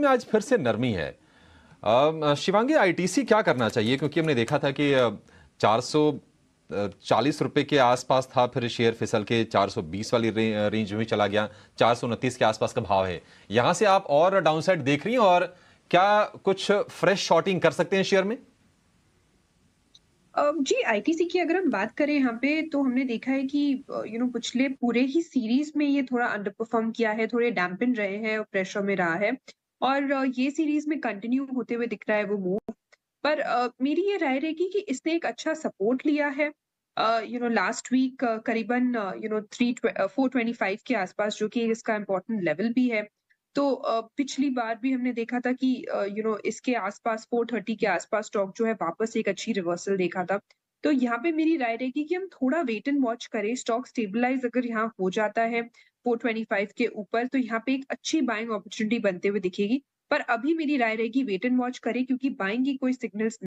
में आज फिर से नरमी है शिवांगी आईटीसी क्या करना चाहिए क्योंकि हमने देखा था कि चार चालीस रुपए के आसपास था फिर शेयर फिसल के 420 वाली रेंज में चला गया चार के आसपास का भाव है यहां से आप और डाउनसाइड देख रही हैं और क्या कुछ फ्रेश शॉर्टिंग कर सकते हैं शेयर में जी आईटीसी की अगर हम बात करें यहाँ पे तो हमने देखा है कि यू नो पिछले पूरे ही सीरीज में ये थोड़ा अंडर परफॉर्म किया है थोड़े डैम्पिन रहे हैं और प्रेशर में रहा है और ये सीरीज में कंटिन्यू होते हुए दिख रहा है वो मूव पर मेरी ये राय रहेगी कि इसने एक अच्छा सपोर्ट लिया है यू नो लास्ट वीक करीबन you know three four twenty five के आसपास जो कि इसका इम्पोर्टेंट लेवल भी है तो uh, पिछली बार भी हमने देखा था कि you uh, know you know, इसके आसपास फोर थर्टी के आसपास स्टॉक जो है वापस एक अच्छी रिवर्सल देखा था तो यहाँ पे मेरी राय रहेगी कि हम थोड़ा वेट एंड वॉच करें स्टॉक स्टेबलाइज अगर यहाँ हो जाता है 425 के ऊपर तो यहाँ पे एक अच्छी बाइंग अपॉर्चुनिटी बनते हुए दिखेगी पर अभी मेरी राय रहेगी वेट एंड वॉच करें क्योंकि बाइंग की कोई सिग्नल्स